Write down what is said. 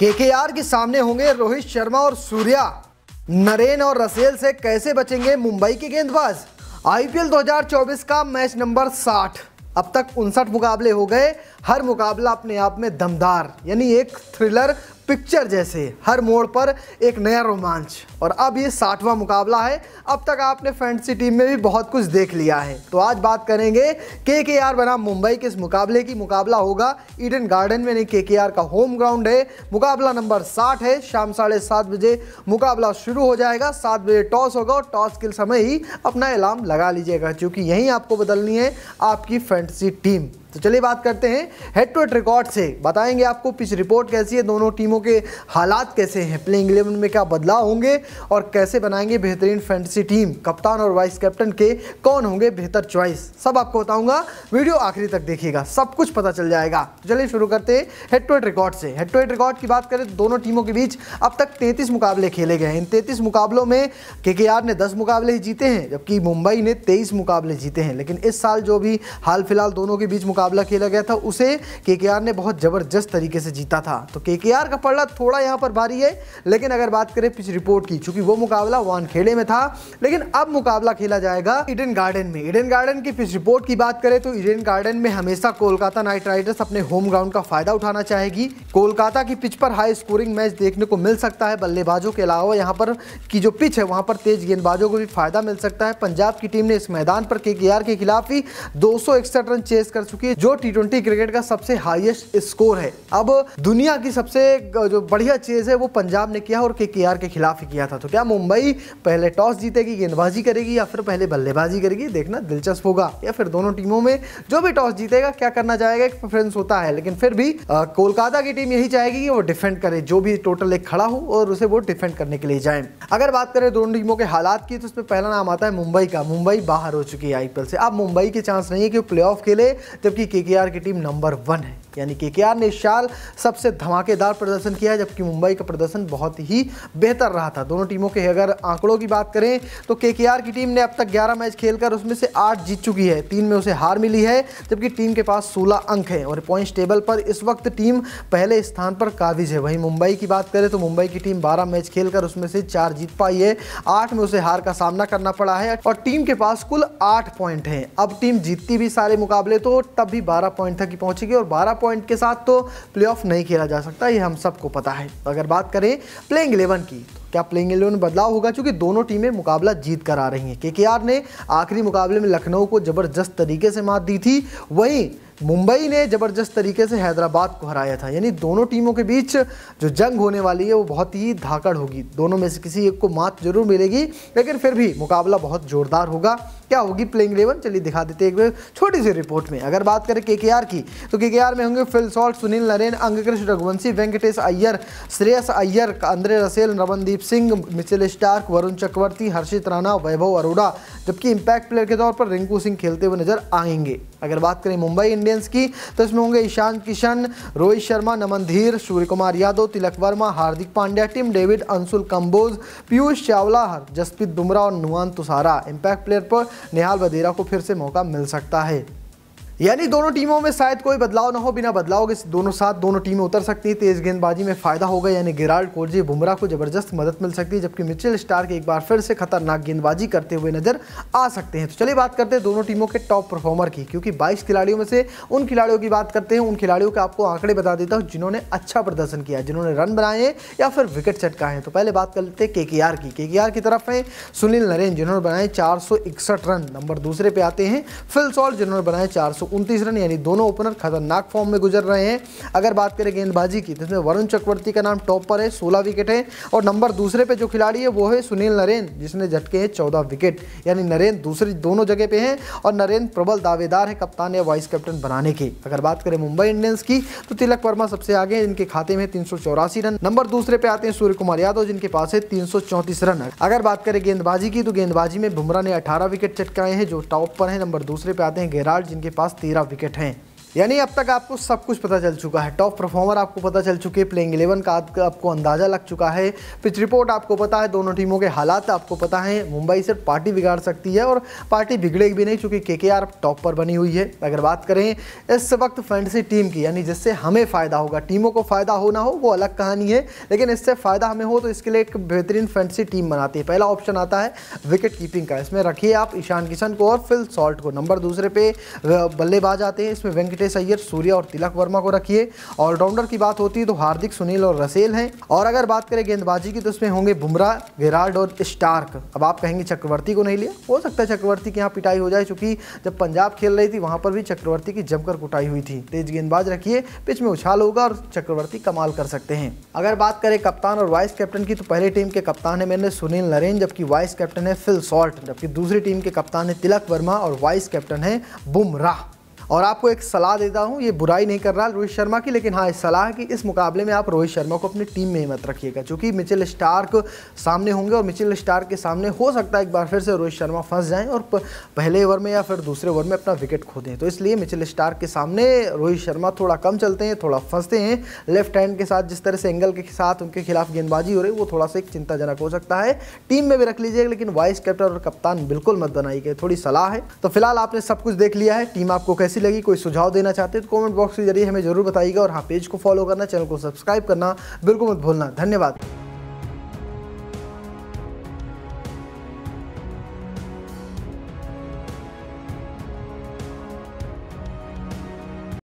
KKR के सामने होंगे रोहित शर्मा और सूर्या नरेन और रसेल से कैसे बचेंगे मुंबई के गेंदबाज आईपीएल 2024 का मैच नंबर 60 अब तक उनसठ मुकाबले हो गए हर मुकाबला अपने आप में दमदार यानी एक थ्रिलर पिक्चर जैसे हर मोड़ पर एक नया रोमांच और अब ये साठवां मुकाबला है अब तक आपने फैंटसी टीम में भी बहुत कुछ देख लिया है तो आज बात करेंगे के के आर बना मुंबई के इस मुकाबले की मुकाबला होगा ईडन गार्डन में नहीं के के आर का होम ग्राउंड है मुकाबला नंबर साठ है शाम साढ़े सात बजे मुकाबला शुरू हो जाएगा सात बजे टॉस होगा और टॉस के समय ही अपना अलार्म लगा लीजिएगा क्योंकि यहीं आपको बदलनी है आपकी फैंटसी टीम तो चलिए बात करते हैं हेड टू हेड रिकॉर्ड से बताएंगे आपको पिच रिपोर्ट कैसी है दोनों टीमों के हालात कैसे हैं प्लेइंग इलेवन में क्या बदलाव होंगे और कैसे बनाएंगे बेहतरीन फैंटसी टीम कप्तान और वाइस कैप्टन के कौन होंगे बेहतर चॉइस सब आपको बताऊंगा वीडियो आखिरी तक देखिएगा सब कुछ पता चल जाएगा तो चलिए शुरू करते हैं हेड टू हेड रिकॉर्ड से हेड टू हेड रिकॉर्ड की बात करें तो दोनों टीमों के बीच अब तक तैंतीस मुकाबले खेले गए हैं इन तैंतीस मुकाबलों में के ने दस मुकाबले ही जीते हैं जबकि मुंबई ने तेईस मुकाबले जीते हैं लेकिन इस साल जो भी हाल फिलहाल दोनों के बीच मुकाबले मुकाबला खेला गया था उसे के ने बहुत ज़बरदस्त तरीके से जीता था तो के का पड़ला थोड़ा यहाँ पर भारी है लेकिन अगर बात करें पिछ रिपोर्ट की चूंकि वो मुकाबला वानखेड़े में था लेकिन अब मुकाबला खेला जाएगा इडन गार्डन में इडन गार्डन की पिछ रिपोर्ट की बात करें तो इडन गार्डन में हमेशा कोलकाता नाइट राइडर्स अपने होम ग्राउंड का फायदा उठाना चाहेगी कोलकाता की पिच पर हाई स्कोरिंग मैच देखने को मिल सकता है बल्लेबाजों के अलावा यहाँ पर की जो पिच है वहाँ पर तेज गेंदबाजों को भी फायदा मिल सकता है पंजाब की टीम ने इस मैदान पर के के खिलाफ ही दो रन चेस कर चुकी है जो टी क्रिकेट का सबसे हाईएस्ट स्कोर है अब दुनिया की सबसे जो बढ़िया चीज है वो पंजाब ने किया और के के खिलाफ ही किया था तो क्या मुंबई पहले टॉस जीतेगी गेंदबाजी करेगी या फिर पहले बल्लेबाजी करेगी देखना दिलचस्प होगा या फिर दोनों टीमों में जो भी टॉस जीतेगा क्या करना चाहेगा एक प्रेफरेंस होता है लेकिन फिर भी कोलकाता की टीम यही चाहेगी कि वो डिफेंड करे जो भी टोटल एक खड़ा हो और उसे वो डिफेंड करने के लिए जाए अगर बात करें दोनों टीमों के हालात की तो उसमें पहला नाम आता है मुंबई का मुंबई बाहर हो चुकी है आईपीएल से अब मुंबई के चांस नहीं है कि प्ले ऑफ खेले जबकि की के की टीम नंबर वन है यानी के ने इस साल सबसे धमाकेदार प्रदर्शन किया है जबकि मुंबई का प्रदर्शन बहुत ही बेहतर रहा था दोनों टीमों के अगर आंकड़ों की बात करें तो के की टीम ने अब तक ग्यारह मैच खेलकर उसमें से आठ जीत चुकी है तीन में उसे हार मिली है जबकि टीम के पास सोलह अंक हैं और पॉइंट्स टेबल पर इस वक्त टीम पहले स्थान पर काबिज है वहीं मुंबई की बात करें तो मुंबई की टीम बारह मैच खेलकर उसमें से चार जीत पाई है आठ में उसे हार का सामना करना पड़ा है और टीम के पास कुल आठ पॉइंट हैं अब टीम जीतती भी सारे मुकाबले तो तब भी बारह पॉइंट तक ही पहुंचेगी और बारह पॉइंट के साथ तो प्ले नहीं खेला जा सकता ये हम सबको पता है तो अगर बात करें प्लेइंग इलेवन की तो क्या प्लेइंग इलेवन में बदलाव होगा क्योंकि दोनों टीमें मुकाबला जीत कर आ रही हैं के ने आखिरी मुकाबले में लखनऊ को ज़बरदस्त तरीके से मात दी थी वहीं मुंबई ने ज़बरदस्त तरीके से हैदराबाद को हराया था यानी दोनों टीमों के बीच जो जंग होने वाली है वो बहुत ही धाकड़ होगी दोनों में से किसी एक को मात जरूर मिलेगी लेकिन फिर भी मुकाबला बहुत ज़ोरदार होगा क्या होगी प्लेइंग इलेवन चलिए दिखा देते एक छोटी सी रिपोर्ट में अगर बात करें के की तो के में होंगे Phil Salt Sunil Narine Angkrish Raghuvanshi Venkatesh Iyer Shreyas Iyer Andre Russell Ramandeep Singh Mitchell Starc Varun Chakravarthy Harshit Rana Vaibhav Arora जबकि इम्पैक्ट प्लेयर के तौर पर रिंकू सिंह खेलते हुए नजर आएंगे अगर बात करें मुंबई इंडियंस की तो इसमें होंगे Ishan Kishan Rohit Sharma Naman Dhir Suryakumar Yadav Tilak Varma Hardik Pandya Tim David Anshul Kamboj Piyush Chawla Jasprit Bumrah और नुआन तुसारा इम्पैक्ट प्लेयर पर निहाल बदेरा को फिर से मौका मिल सकता है यानी दोनों टीमों में शायद कोई बदलाव ना हो बिना बदलाव के दोनों साथ दोनों टीमें उतर सकती हैं तेज़ गेंदबाजी में फ़ायदा होगा यानी गिराल्ड कोरजी बुमराह को ज़बरदस्त मदद मिल सकती है जबकि मिचेल स्टार के एक बार फिर से खतरनाक गेंदबाजी करते हुए नज़र आ सकते हैं तो चलिए बात करते हैं दोनों टीमों के टॉप परफॉर्मर की क्योंकि बाईस खिलाड़ियों में से उन खिलाड़ियों की बात करते हैं उन खिलाड़ियों के आपको आंकड़े बता देता हूँ जिन्होंने अच्छा प्रदर्शन किया जिन्होंने रन बनाए हैं या फिर विकेट चटका है तो पहले बात कर लेते हैं के की के की तरफ है सुनील नरेन जिन्होंने बनाए चार रन नंबर दूसरे पे आते हैं फिल सॉल्ट जिन्होंने बनाए चार रन यानी दोनों ओपनर खतरनाक फॉर्म में गुजर रहे हैं अगर बात करें गेंदबाजी की जिसमें तो वरुण चक्रवर्ती का नाम टॉप पर है सोलह विकेट है और नंबर दूसरे पर जो खिलाड़ी है वो है सुनील नरेन जिसने झटके हैं चौदह विकेट यानी नरेन दूसरी दोनों जगह पर हैं और नरेन प्रबल दावेदार है कप्तान या वाइस कैप्टन बनाने के अगर बात करें मुंबई इंडियंस की तो तिलक वर्मा सबसे आगे हैं इनके खाते में तीन रन नंबर दूसरे पे आते हैं सूर्य कुमार यादव जिनके पास है तीन रन अगर बात करें गेंदबाजी की तो गेंदबाजी में बुमराह ने 18 विकेट चटकाए हैं जो टॉप पर हैं नंबर दूसरे पे आते हैं गेराल्ड जिनके पास तेरह विकेट हैं यानी अब तक आपको सब कुछ पता चल चुका है टॉप परफॉर्मर आपको पता चल चुके हैं प्लेइंग इलेवन का आपको अंदाज़ा लग चुका है पिच रिपोर्ट आपको पता है दोनों टीमों के हालात आपको पता है मुंबई सिर्फ पार्टी बिगाड़ सकती है और पार्टी बिगड़ेगी भी नहीं चूंकि के टॉप पर बनी हुई है अगर बात करें इस वक्त फैंटेसी टीम की यानी जिससे हमें फ़ायदा होगा टीमों को फ़ायदा होना हो वो अलग कहानी है लेकिन इससे फ़ायदा हमें हो तो इसके लिए एक बेहतरीन फैंटेसी टीम बनाती है पहला ऑप्शन आता है विकेट कीपिंग का इसमें रखिए आप ईशान किशन को और फिल सॉल्ट को नंबर दूसरे पे बल्लेबाज आते हैं इसमें वेंकटेश मुकेश अय्यर सूर्य और तिलक वर्मा को रखिए ऑलराउंडर की बात होती है तो हार्दिक सुनील और रसेल हैं और अगर बात करें गेंदबाजी की तो उसमें होंगे बुमराह गेराल्ड और स्टार्क अब आप कहेंगे चक्रवर्ती को नहीं लिया हो सकता है चक्रवर्ती की यहाँ पिटाई हो जाए चूंकि जब पंजाब खेल रही थी वहाँ पर भी चक्रवर्ती की जमकर कुटाई हुई थी तेज गेंदबाज रखिए पिच में उछाल होगा और चक्रवर्ती कमाल कर सकते हैं अगर बात करें कप्तान और वाइस कैप्टन की तो पहले टीम के कप्तान है मैंने सुनील नरेन जबकि वाइस कैप्टन है फिल सॉल्ट जबकि दूसरी टीम के कप्तान है तिलक वर्मा और वाइस कैप्टन है बुमराह और आपको एक सलाह देता हूँ ये बुराई नहीं कर रहा रोहित शर्मा की लेकिन हाँ इस सलाह कि इस मुकाबले में आप रोहित शर्मा को अपनी टीम में ही मत रखिएगा चूँकि मिचिल स्टार्क सामने होंगे और मिचिल स्टार्क के सामने हो सकता है एक बार फिर से रोहित शर्मा फंस जाएँ और पहले ओवर में या फिर दूसरे ओवर में अपना विकेट खो दें तो इसलिए मिचिल स्टार्क के सामने रोहित शर्मा थोड़ा कम चलते हैं थोड़ा फंसते हैं लेफ्ट हैंड के साथ जिस तरह से एंगल के साथ उनके खिलाफ गेंदबाजी हो रही है वो थोड़ा सा एक चिंताजनक हो सकता है टीम में भी रख लीजिएगा लेकिन वाइस कैप्टन और कप्तान बिल्कुल मत बनाई गई थोड़ी सलाह है तो फिलहाल आपने सब कुछ देख लिया है टीम आपको कैसे कैसी लगी कोई सुझाव देना चाहते हैं तो कमेंट बॉक्स के जरिए हमें ज़रूर बताइएगा और हाँ पेज को फॉलो करना चैनल को सब्सक्राइब करना बिल्कुल मत भूलना धन्यवाद